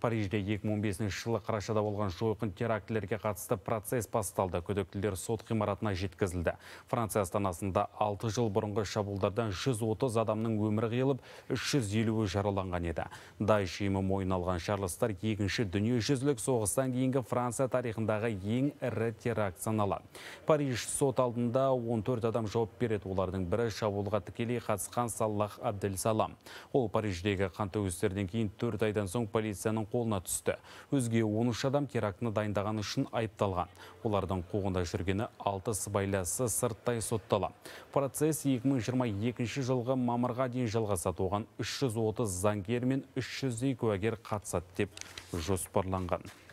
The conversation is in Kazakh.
Парижде 2015 жылы қарашада болған жойқын терактілерге қатысты процесс басталды. Көдіктілер сот ғимаратына жеткізілді. Франция астанасында 6 жыл бұрынғы шабуылдардан 130 адамның өмірі қиылып, 350-і жараланған еді. Дайш емі мойын алған шарлыстар дүние дүниежүзілік соғыстан кейінгі Франция тарихындағы ең ірі теракт Париж сот алдында 14 адам жауап береді. Олардың бірі шабуылға тікелей қатысқан Саллах абдельсалам Ол Париждегі өстерден кейін 4 айдан соң полицияның қолына түсті. Өзге 13 адам терактіні дайындаған үшін айыпталған. Олардың қоғында жүргені 6 сыбайласы сырттай сотталы. Процесс 2022 жылғы мамырға дейін сат Оған 330 заңгер мен 300 куәгер қатысады деп жоспарланған.